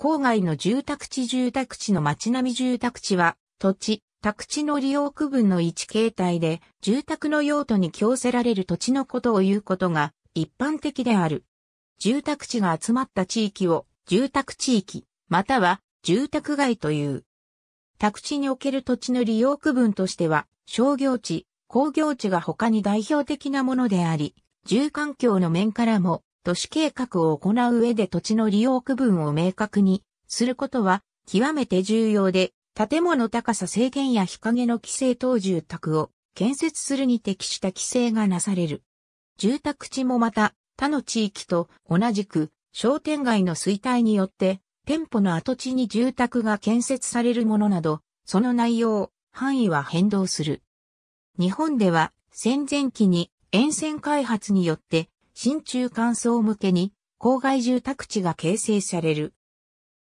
郊外の住宅地住宅地の街並み住宅地は、土地、宅地の利用区分の一形態で、住宅の用途に供せられる土地のことを言うことが一般的である。住宅地が集まった地域を、住宅地域、または住宅街という。宅地における土地の利用区分としては、商業地、工業地が他に代表的なものであり、住環境の面からも都市計画を行う上で土地の利用区分を明確にすることは極めて重要で、建物高さ制限や日陰の規制等住宅を建設するに適した規制がなされる。住宅地もまた他の地域と同じく商店街の衰退によって店舗の跡地に住宅が建設されるものなど、その内容、範囲は変動する。日本では戦前期に沿線開発によって新中間層向けに、郊外住宅地が形成される。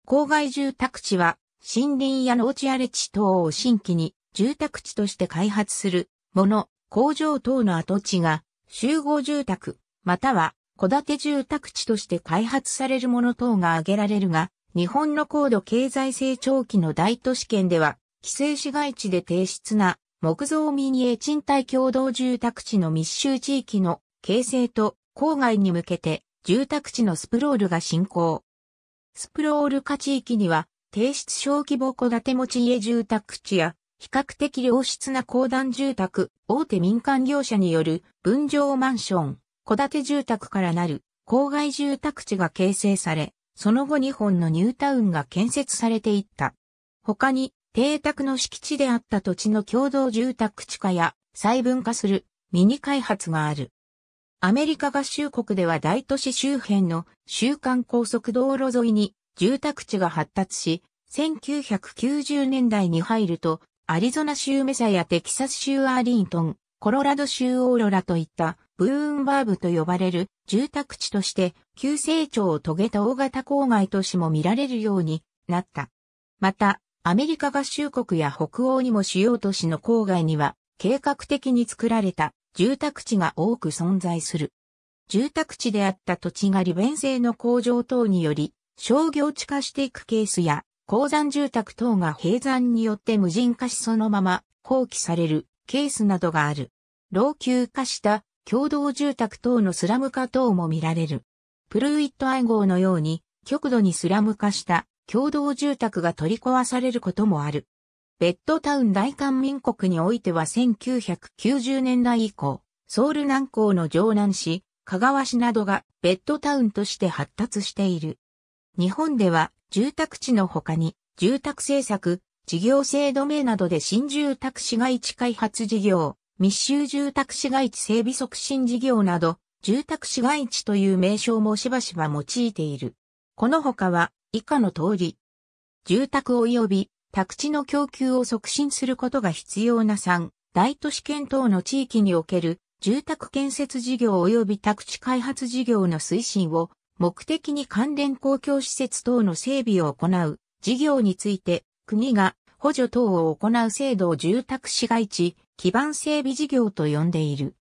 郊外住宅地は、森林や農地荒れ地等を新規に住宅地として開発するもの、工場等の跡地が集合住宅、または戸建て住宅地として開発されるもの等が挙げられるが、日本の高度経済成長期の大都市圏では、規制市街地で低質な木造民営賃貸共同住宅地の密集地域の形成と郊外に向けて住宅地のスプロールが進行。スプロール化地域には、低質小規模戸建て持ち家住宅地や、比較的良質な公団住宅、大手民間業者による分譲マンション、戸建て住宅からなる郊外住宅地が形成され、その後2本のニュータウンが建設されていった。他に、邸宅の敷地であった土地の共同住宅地化や細分化するミニ開発がある。アメリカ合衆国では大都市周辺の週間高速道路沿いに住宅地が発達し、1990年代に入ると、アリゾナ州メサやテキサス州アーリントン、コロラド州オーロラといったブーンバーブと呼ばれる住宅地として急成長を遂げた大型郊外都市も見られるようになった。また、アメリカ合衆国や北欧にも主要都市の郊外には計画的に作られた住宅地が多く存在する。住宅地であった土地が利便性の向上等により、商業地化していくケースや、鉱山住宅等が閉山によって無人化しそのまま放棄されるケースなどがある。老朽化した共同住宅等のスラム化等も見られる。プルーイット暗号のように極度にスラム化した共同住宅が取り壊されることもある。ベッドタウン大韓民国においては1990年代以降、ソウル南港の城南市、香川市などがベッドタウンとして発達している。日本では住宅地の他に住宅政策、事業制度名などで新住宅市街地開発事業、密集住宅市街地整備促進事業など、住宅市街地という名称もしばしば用いている。この他は以下の通り、住宅及び宅地の供給を促進することが必要な3、大都市圏等の地域における住宅建設事業及び宅地開発事業の推進を目的に関連公共施設等の整備を行う事業について国が補助等を行う制度を住宅市街地基盤整備事業と呼んでいる。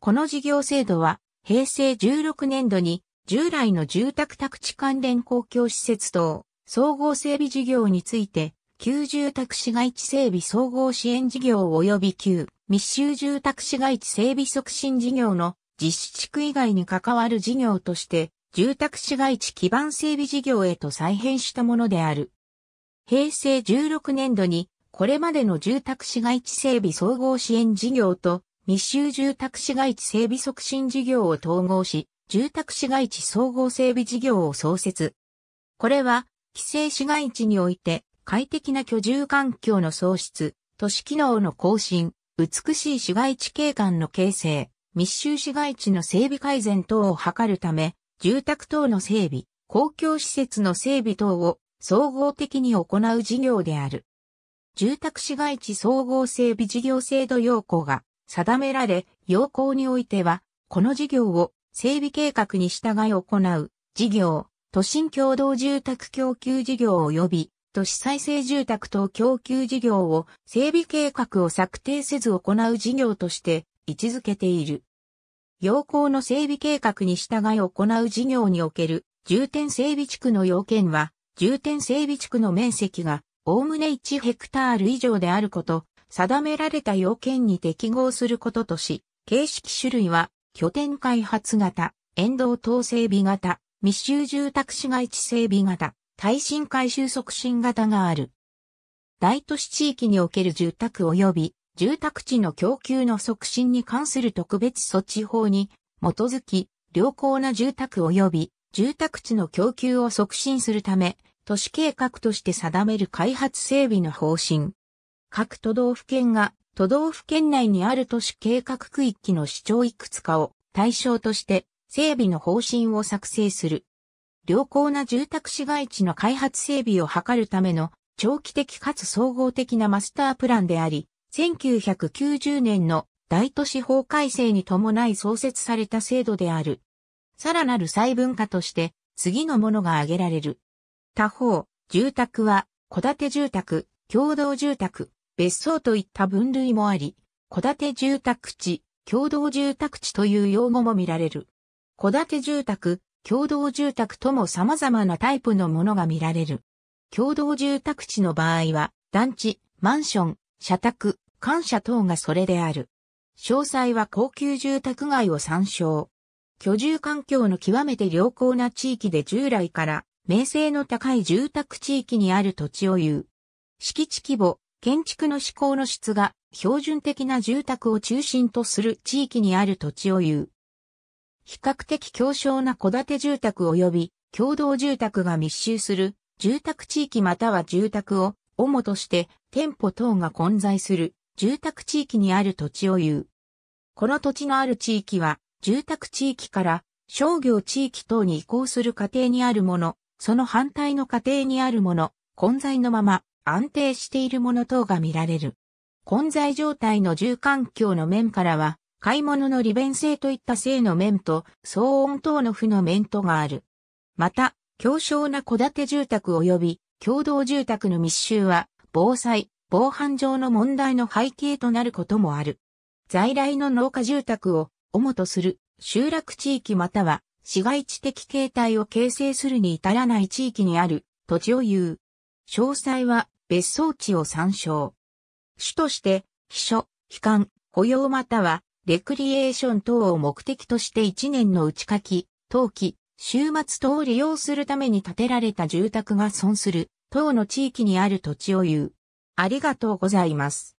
この事業制度は平成16年度に従来の住宅宅地関連公共施設等総合整備事業について旧住宅市街地整備総合支援事業及び旧密集住宅市街地整備促進事業の実施地区以外に関わる事業として、住宅市街地基盤整備事業へと再編したものである。平成16年度に、これまでの住宅市街地整備総合支援事業と密集住宅市街地整備促進事業を統合し、住宅市街地総合整備事業を創設。これは、規制市街地において、快適な居住環境の創出、都市機能の更新、美しい市街地景観の形成、密集市街地の整備改善等を図るため、住宅等の整備、公共施設の整備等を総合的に行う事業である。住宅市街地総合整備事業制度要項が定められ、要項においては、この事業を整備計画に従い行う事業、都心共同住宅供給事業及び都市再生住宅等供給事業を整備計画を策定せず行う事業として位置づけている。要項の整備計画に従い行う事業における重点整備地区の要件は、重点整備地区の面積がおおむね1ヘクタール以上であること、定められた要件に適合することとし、形式種類は拠点開発型、沿道等整備型、密集住宅市街地整備型、耐震改修促進型がある。大都市地域における住宅及び住宅地の供給の促進に関する特別措置法に基づき、良好な住宅及び住宅地の供給を促進するため、都市計画として定める開発整備の方針。各都道府県が都道府県内にある都市計画区域の市長いくつかを対象として整備の方針を作成する。良好な住宅市街地の開発整備を図るための長期的かつ総合的なマスタープランであり、1990年の大都市法改正に伴い創設された制度である。さらなる細分化として、次のものが挙げられる。他方、住宅は、戸建て住宅、共同住宅、別荘といった分類もあり、戸建て住宅地、共同住宅地という用語も見られる。戸建て住宅、共同住宅とも様々なタイプのものが見られる。共同住宅地の場合は、団地、マンション、社宅、感謝等がそれである。詳細は高級住宅街を参照。居住環境の極めて良好な地域で従来から名声の高い住宅地域にある土地を言う。敷地規模、建築の施行の質が標準的な住宅を中心とする地域にある土地を言う。比較的狭小な戸建て住宅及び共同住宅が密集する住宅地域または住宅を主として店舗等が混在する住宅地域にある土地を言う。この土地のある地域は住宅地域から商業地域等に移行する過程にあるもの、その反対の過程にあるもの、混在のまま安定しているもの等が見られる。混在状態の住環境の面からは買い物の利便性といった性の面と騒音等の負の面とがある。また、強小な戸建て住宅及び共同住宅の密集は防災、防犯上の問題の背景となることもある。在来の農家住宅を主とする集落地域または市街地的形態を形成するに至らない地域にある土地を言う。詳細は別荘地を参照。主として、秘書、機関、雇用またはレクリエーション等を目的として1年の打ち書き、冬季、週末等を利用するために建てられた住宅が損する、等の地域にある土地を言う。ありがとうございます。